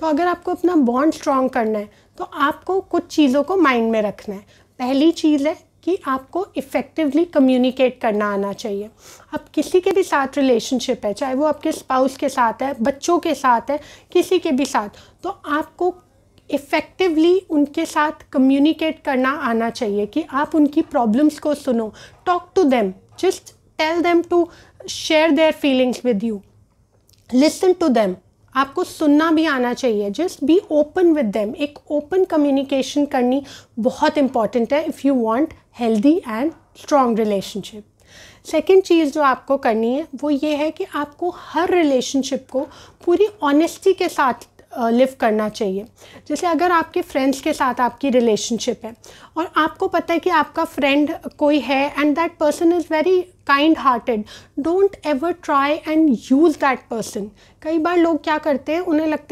तो अगर आपको अपना बॉन्ड स्ट्रॉन्ग करना है तो आपको कुछ चीज़ों को माइंड में रखना है पहली चीज़ है कि आपको इफ़ेक्टिवली कम्युनिकेट करना आना चाहिए आप किसी के भी साथ रिलेशनशिप है चाहे वो आपके स्पाउस के साथ है बच्चों के साथ है किसी के भी साथ तो आपको इफ़ेक्टिवली उनके साथ कम्युनिकेट करना आना चाहिए कि आप उनकी प्रॉब्लम्स को सुनो talk to them just tell them to share their feelings with you listen to them आपको सुनना भी आना चाहिए just be open with them एक ओपन कम्युनिकेशन करनी बहुत इंपॉर्टेंट है if you want healthy and strong relationship second चीज़ जो आपको करनी है वो ये है कि आपको हर रिलेशनशिप को पूरी ऑनेस्टी के साथ लिव करना चाहिए जैसे अगर आपके फ्रेंड्स के साथ आपकी रिलेशनशिप है और आपको पता है कि आपका फ्रेंड कोई है and that person is very kind hearted don't ever try and use that person कई बार लोग क्या करते हैं उन्हें लगता